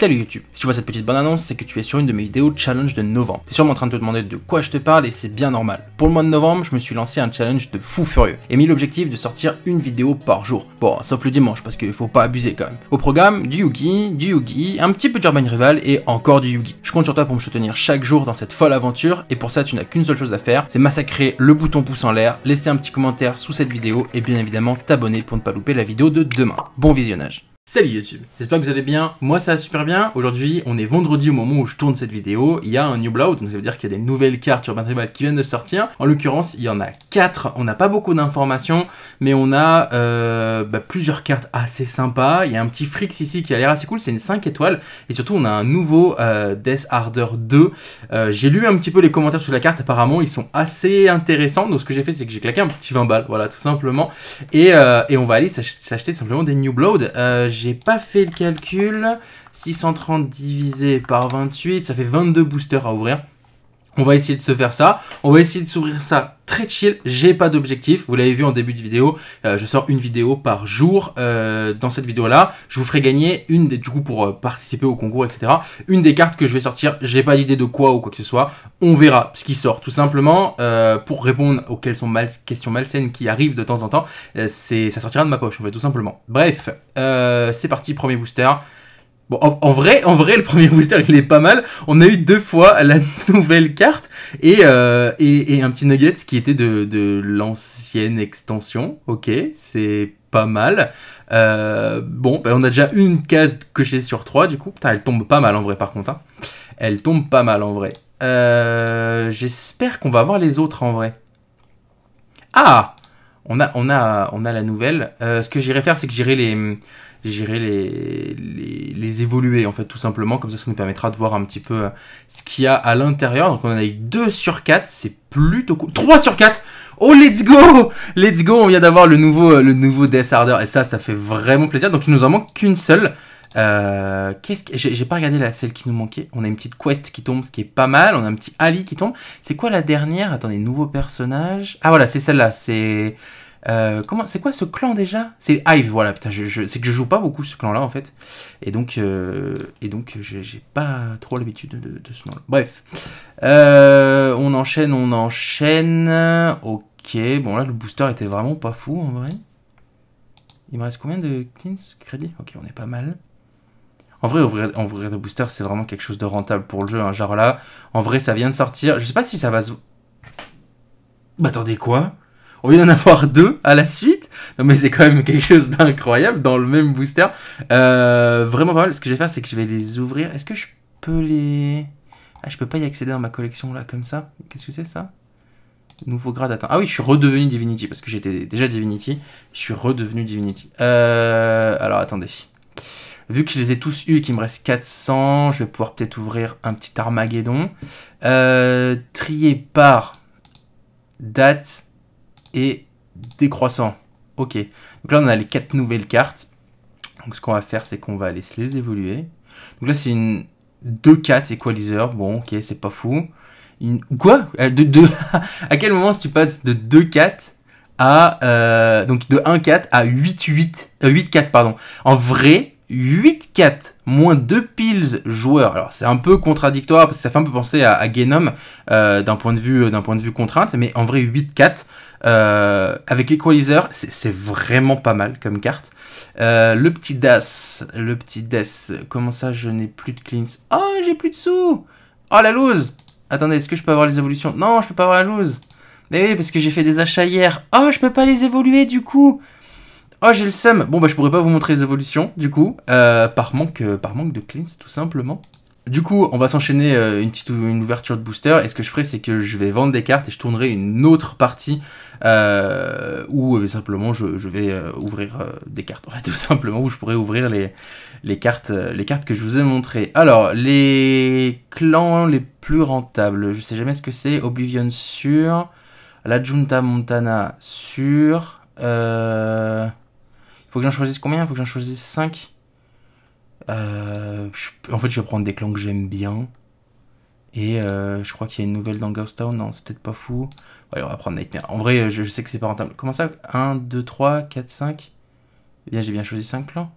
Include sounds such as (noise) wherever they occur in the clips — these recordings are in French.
Salut YouTube Si tu vois cette petite bonne annonce, c'est que tu es sur une de mes vidéos challenge de novembre. T'es sûrement en train de te demander de quoi je te parle et c'est bien normal. Pour le mois de novembre, je me suis lancé un challenge de fou furieux et mis l'objectif de sortir une vidéo par jour. Bon, sauf le dimanche parce qu'il faut pas abuser quand même. Au programme, du Yugi, du Yugi, un petit peu d'Urban Rival et encore du Yugi. Je compte sur toi pour me soutenir chaque jour dans cette folle aventure et pour ça tu n'as qu'une seule chose à faire, c'est massacrer le bouton pouce en l'air, laisser un petit commentaire sous cette vidéo et bien évidemment t'abonner pour ne pas louper la vidéo de demain. Bon visionnage Salut YouTube, j'espère que vous allez bien, moi ça va super bien, aujourd'hui on est vendredi au moment où je tourne cette vidéo, il y a un new Blood, donc ça veut dire qu'il y a des nouvelles cartes Urban Tribal qui viennent de sortir, en l'occurrence il y en a 4, on n'a pas beaucoup d'informations, mais on a euh, bah, plusieurs cartes assez sympas, il y a un petit Frix ici qui a l'air assez cool, c'est une 5 étoiles, et surtout on a un nouveau euh, Death Harder 2, euh, j'ai lu un petit peu les commentaires sur la carte, apparemment ils sont assez intéressants, donc ce que j'ai fait c'est que j'ai claqué un petit 20 balles, voilà tout simplement, et, on va aller s'acheter simplement des new euh, j'ai pas fait le calcul. 630 divisé par 28, ça fait 22 boosters à ouvrir. On va essayer de se faire ça. On va essayer de s'ouvrir ça très chill. J'ai pas d'objectif. Vous l'avez vu en début de vidéo. Euh, je sors une vidéo par jour. Euh, dans cette vidéo-là, je vous ferai gagner une des, du coup pour euh, participer au concours, etc. Une des cartes que je vais sortir. J'ai pas d'idée de quoi ou quoi que ce soit. On verra ce qui sort tout simplement pour répondre aux sont questions malsaines qui arrivent de temps en temps. c'est ça sortira de ma poche en fait tout simplement. Bref, c'est parti premier booster. Bon, en, vrai, en vrai, le premier booster, il est pas mal. On a eu deux fois la (laughs) nouvelle carte euh, et, un petit nugget qui était de, l'ancienne extension. Ok, c'est pas mal. Euh, bon, ben, on a déjà une case cochée sur trois, du coup. Putain, elle tombe pas mal en vrai, par contre. Hein. Elle tombe pas mal en vrai. Euh, j'espère qu'on va voir les autres en vrai. Ah on a, on, a, on a la nouvelle. ce que j'irai faire, c'est que j'irai les j'irai les, les, évoluer en fait tout simplement comme ça ça nous permettra de voir un petit peu euh, ce qu'il y a à l'intérieur donc on en a eu 2 sur 4 c'est plutôt cool 3 sur 4 oh let's go let's go on vient d'avoir le nouveau euh, le nouveau Death Harder et ça ça fait vraiment plaisir donc il nous en manque qu'une seule euh, qu'est-ce que j'ai pas regardé la celle qui nous manquait. On a une petite quest qui tombe, ce qui est pas mal. On a un petit Ali qui tombe. C'est quoi la dernière Attendez, nouveau personnage. Ah voilà, c'est celle-là. C'est euh, comment c'est quoi ce clan déjà C'est Hive, voilà. Putain, je, c'est que je joue pas beaucoup ce clan-là en fait, et donc euh, et donc j'ai pas trop l'habitude de, ce nom-là. Bref, euh, on enchaîne, on enchaîne. Ok, bon là le booster était vraiment pas fou en vrai. Il me reste combien de 15 crédits Ok, on est pas mal. En vrai, ouvrir, ouvrir des boosters, c'est vraiment quelque chose de rentable pour le jeu. Hein. Genre là, en vrai, ça vient de sortir. Je sais pas si ça va se... Bah, attendez, quoi on vient d'en avoir deux à la suite. Non, mais c'est quand même quelque chose d'incroyable dans le même booster. Euh, vraiment pas mal. Ce que je vais faire, c'est que je vais les ouvrir. Est-ce que je peux les. Ah, je peux pas y accéder dans ma collection là, comme ça. Qu'est-ce que c'est ça Nouveau grade atteint. Ah oui, je suis redevenu Divinity parce que j'étais déjà Divinity. Je suis redevenu Divinity. Euh, alors attendez. Vu que je les ai tous eus et qu'il me reste 400, je vais pouvoir peut-être ouvrir un petit Armageddon. Euh, trier par date et décroissant. Ok, donc là on a les quatre nouvelles cartes. Donc ce qu'on va faire, c'est qu'on va aller les évoluer. Donc là c'est une 2-4 Equalizer. Bon, ok, c'est pas fou. Une... Quoi euh, de, de... (laughs) À quel moment si tu passes de 2-4 à... Euh, donc de 1-4 à 8-8... 8-4, euh, pardon. En vrai, 8-4, moins 2 piles joueurs. Alors c'est un peu contradictoire parce que ça fait un peu penser à, à d'un point, de vue, point de vue contrainte, mais en vrai 8-4, euh, avec Equalizer, c'est vraiment pas mal comme carte. Euh, le petit Das, le petit Das, comment ça je n'ai plus de cleans Oh, j'ai plus de sous Oh la lose Attendez, est-ce que je peux avoir les évolutions Non, je peux pas avoir la lose. Mais oui, parce que j'ai fait des achats hier. Oh, je peux pas les évoluer du coup Oh, j'ai le seum Bon, bah je pourrais pas vous montrer les évolutions du coup, euh, par, manque, par manque de cleans tout simplement. Du coup, on va s'enchaîner euh, une petite une ouverture de booster. Et ce que je ferai, c'est que je vais vendre des cartes et je tournerai une autre partie euh, où euh, simplement je, vais ouvrir des cartes. En fait, (laughs) tout simplement où je pourrais ouvrir les, les, cartes, les cartes que je vous ai montrées. Alors, les clans les plus rentables. Je sais jamais ce que c'est. Oblivion sur. La Junta Montana sur. Il faut que j'en choisisse combien Il faut que j'en choisisse 5. Euh, en fait, je vais prendre des clans que j'aime bien. Et euh, je crois qu'il y a une nouvelle dans Ghost Town. Non, c'est peut-être pas fou. Ouais, on va prendre Nightmare. En vrai, je, sais que c'est pas rentable. Comment ça 1, 2, 3, 4, 5. Eh bien, j'ai bien choisi 5 clans.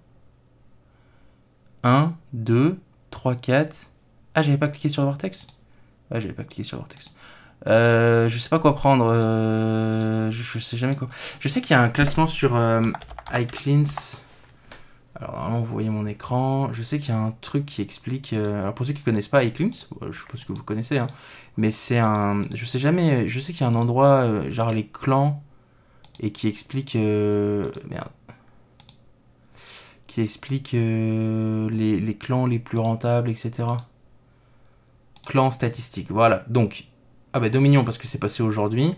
1, 2, 3, 4. Ah, j'avais pas cliqué sur Vortex Ouais, ah, j'avais pas cliqué sur Vortex. Euh, je sais pas quoi prendre. je, je, sais jamais quoi. Je sais qu'il y a un classement sur iCleans. Alors normalement vous voyez mon écran, je sais qu'il y a un truc qui explique, euh, alors pour ceux qui connaissent pas Eclipse, euh, je suppose que vous connaissez, hein, mais c'est un, je sais jamais, je sais qu'il y a un endroit, euh, genre les clans, et qui explique, merde, qui explique les, les clans les plus rentables, etc. Clans statistiques, voilà, donc, ah bah Dominion parce que c'est passé aujourd'hui,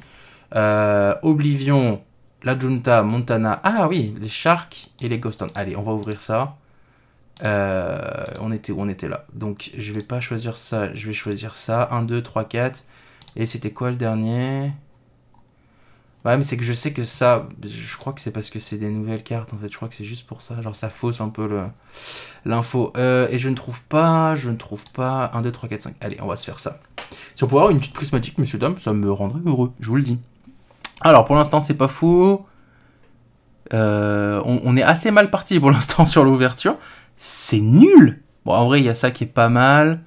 Oblivion la Junta, Montana. Ah oui, les Sharks et les Ghosts. Allez, on va ouvrir ça. Euh, on, était, où on était là. Donc, je vais pas choisir ça. Je vais choisir ça. 1, 2, 3, 4. Et c'était quoi le dernier Ouais, mais c'est que je sais que ça, je crois que c'est parce que c'est des nouvelles cartes en fait. Je crois que c'est juste pour ça. Genre, ça fausse un peu l'info. Euh, et je ne trouve pas, je ne trouve pas. 1, 2, 3, 4, 5. Allez, on va se faire ça. Si on pouvait avoir une petite prismatique, monsieur, dame, ça me rendrait heureux, je vous le dis. Alors pour l'instant, c'est pas fou. Euh, on, est assez mal parti pour l'instant (laughs) sur l'ouverture. C'est nul. Bon, en vrai, il y a ça qui est pas mal.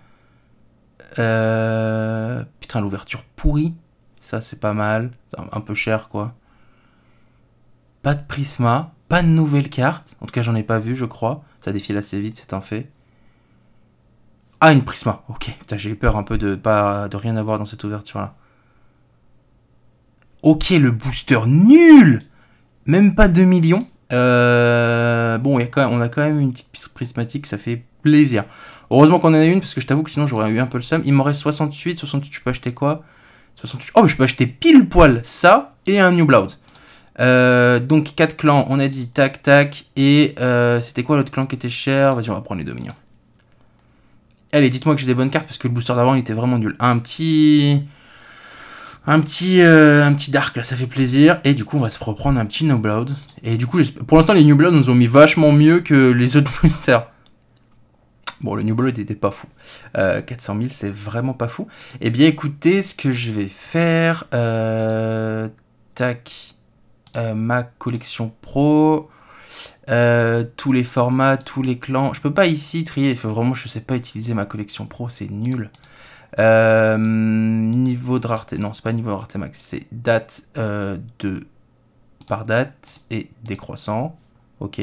Euh, putain, l'ouverture pourrie. Ça, c'est pas mal. Un, peu cher, quoi. Pas de prisma. Pas de nouvelle carte. En tout cas, j'en ai pas vu, je crois. Ça défile assez vite, c'est un fait. Ah, une prisma. Ok. Putain, j'ai eu peur un peu de, pas, de rien avoir dans cette ouverture-là. Ok, le booster nul Même pas 2 millions. Euh, bon, on a quand même une petite piste prismatique, ça fait plaisir. Heureusement qu'on en a une, parce que je t'avoue que sinon j'aurais eu un peu le seum. Il m'en reste 68, 68, Tu peux acheter quoi 68. Oh, je peux acheter pile poil ça et un New Blood. Euh, donc 4 clans, on a dit tac tac. Et euh, c'était quoi l'autre clan qui était cher Vas-y, on va prendre les millions, Allez, dites-moi que j'ai des bonnes cartes parce que le booster d'avant il était vraiment nul. Un petit un petit, euh, un petit Dark, là, ça fait plaisir. Et du coup, on va se reprendre un petit New Blood. Et du coup, pour l'instant, les New Blood nous ont mis vachement mieux que les autres boosters. (laughs) Bon, le New Blood n'était pas fou. 400 euh, 000, c'est vraiment pas fou. Eh bien, écoutez, ce que je vais faire... Euh, tac. ma collection pro... tous les formats, tous les clans. Je peux pas ici trier. vraiment, je sais pas utiliser ma collection pro, c'est nul. Euh, niveau de rareté, non, c'est pas niveau de rareté max, c'est date euh, de par date et décroissant. Ok.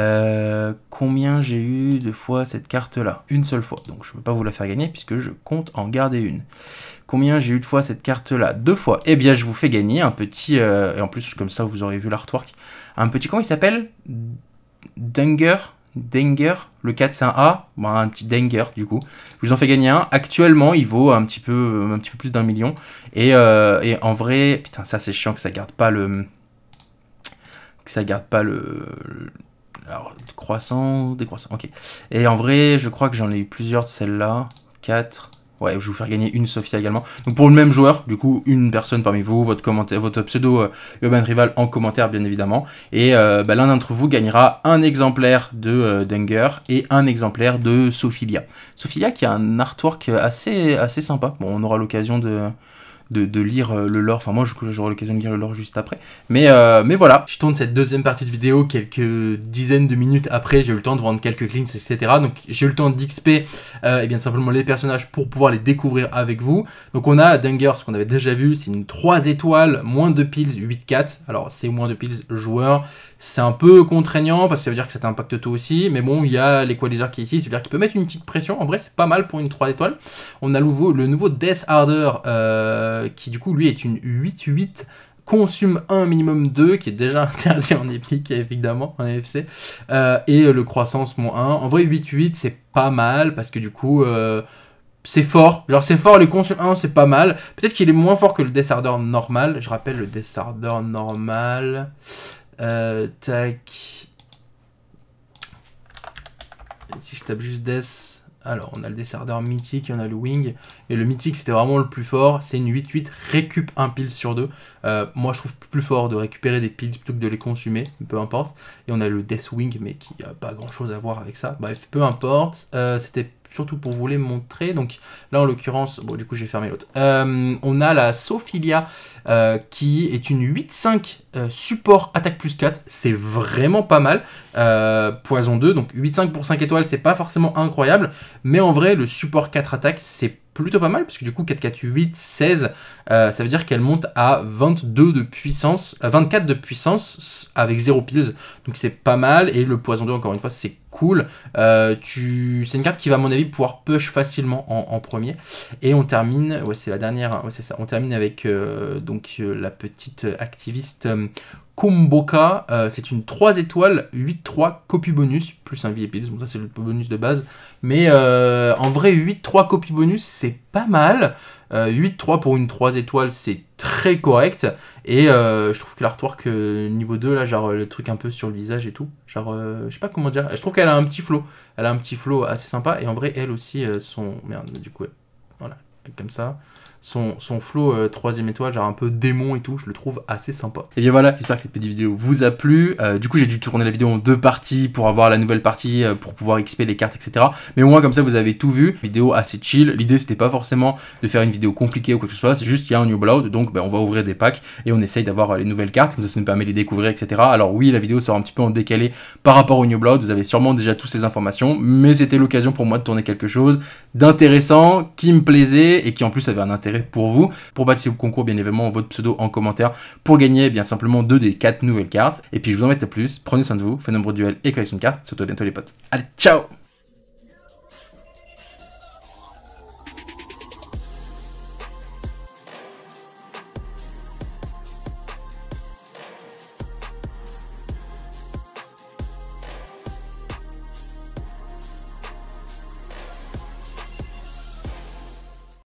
Euh, combien j'ai eu de fois cette carte-là Une seule fois, donc je ne peux pas vous la faire gagner puisque je compte en garder une. Combien j'ai eu de fois cette carte-là Deux fois. Eh bien, je vous fais gagner un petit, euh, et en plus comme ça vous aurez vu l'artwork, un petit, comment il s'appelle Dunger Denger. Le 4, c'est un A. un petit Denger, du coup. Je vous en fais gagner un. Actuellement, il vaut un petit peu, un petit peu plus d'un million. Et, euh, et, en vrai... Putain, ça, c'est chiant que ça garde pas le... Que ça garde pas le... Alors, croissant, décroissant, ok. Et en vrai, je crois que j'en ai eu plusieurs de celles-là. 4, Ouais, je vais vous faire gagner une Sophia également. Donc pour le même joueur, du coup, une personne parmi vous, votre, commentaire, votre pseudo euh, Urban Rival en commentaire, bien évidemment. Et euh, bah, l'un d'entre vous gagnera un exemplaire de euh, Dunger et un exemplaire de Sophilia. Sophilia qui a un artwork assez, assez sympa. Bon, on aura l'occasion de, de, de lire euh, le lore. Enfin, moi, j'aurai l'occasion de lire le lore juste après. Mais, euh, mais voilà, je tourne cette deuxième partie de vidéo quelques dizaines de minutes après. J'ai eu le temps de vendre quelques cleans, etc. Donc, j'ai eu le temps d'XP, euh, et bien simplement les personnages pour pouvoir les découvrir avec vous. Donc, on a Dunger, ce qu'on avait déjà vu. C'est une 3 étoiles, moins de pills, 8-4. Alors, c'est moins de pills joueur. C'est un peu contraignant parce que ça veut dire que ça t'impacte toi aussi. Mais bon, il y a l'équaliseur qui est ici. C'est-à-dire qu'il peut mettre une petite pression. En vrai, c'est pas mal pour une 3 étoiles. On a le nouveau, le nouveau Death Harder. Euh, euh, qui du coup lui est une 8-8 consume 1 minimum 2 qui est déjà (laughs) interdit en épique évidemment en FC euh, et le croissance moins 1 en vrai 8-8 c'est pas mal parce que du coup euh, c'est fort genre c'est fort le consume 1 c'est pas mal peut-être qu'il est moins fort que le desardeur normal je rappelle le desardeur normal tac si je tape juste Des alors, on a le Dessardeur mythique, on a le Wing. Et le mythique, c'était vraiment le plus fort. C'est une 8-8, récup un pile sur deux. Euh, moi, je trouve plus fort de récupérer des piles plutôt que de les consumer, peu importe. Et on a le Death Wing, mais qui n'a pas grand chose à voir avec ça. Bref, peu importe. Euh, c'était surtout pour vous les montrer. Donc là, en l'occurrence, bon, du coup, je vais fermer l'autre. Euh, on a la Sophilia euh, qui est une 8-5 euh, support attaque plus 4. C'est vraiment pas mal. poison 2, donc 8-5 pour 5 étoiles, c'est pas forcément incroyable. Mais en vrai, le support 4 attaque, c'est plutôt pas mal, parce que du coup 4, 4, 8, 16, ça veut dire qu'elle monte à 22 de puissance, 24 de puissance avec 0 pills, donc c'est pas mal, et le poison 2 encore une fois c'est cool. Euh, tu... C'est une carte qui va, à mon avis, pouvoir push facilement en, premier. Et on termine, ouais, c'est la dernière, c'est ça. On termine avec euh, donc euh, la petite activiste Kumboka, c'est une 3 étoiles, 8-3, copie bonus, plus un VIP. Donc, ça, c'est le bonus de base. Mais en vrai, 8-3 copie bonus, c'est pas mal. 8-3 euh, pour une 3 étoiles, c'est très correct. Et euh, je trouve que l'artwork euh, niveau 2, là, genre le truc un peu sur le visage et tout, genre, je sais pas comment dire. Je trouve qu'elle a un petit flow. Elle a un petit flow assez sympa. Et en vrai, elle aussi, son. Merde, du coup, voilà, comme ça son, son flow euh, troisième étoile, genre un peu démon et tout, je le trouve assez sympa. Et bien voilà, j'espère que cette petite vidéo vous a plu. Euh, du coup, j'ai dû tourner la vidéo en deux parties pour avoir la nouvelle partie, euh, pour pouvoir XP les cartes, etc. Mais au moins, comme ça, vous avez tout vu. Vidéo assez chill. L'idée, c'était pas forcément de faire une vidéo compliquée ou quoi que ce soit, c'est juste qu'il y a un new blood, donc ben, on va ouvrir des packs et on essaye d'avoir les nouvelles cartes, comme ça, ça nous permet de les découvrir, etc. Alors oui, la vidéo sera un petit peu en décalé par rapport au new blood, vous avez sûrement déjà toutes ces informations, mais c'était l'occasion pour moi de tourner quelque chose d'intéressant, qui me plaisait et qui en plus avait un intérêt pour vous. Pour battre vous concours, bien évidemment, votre pseudo en commentaire pour gagner eh bien simplement deux des quatre nouvelles cartes. Et puis je vous en mets à plus, prenez soin de vous, faites de duels et collection de cartes. Surtout à bientôt les potes. Allez, ciao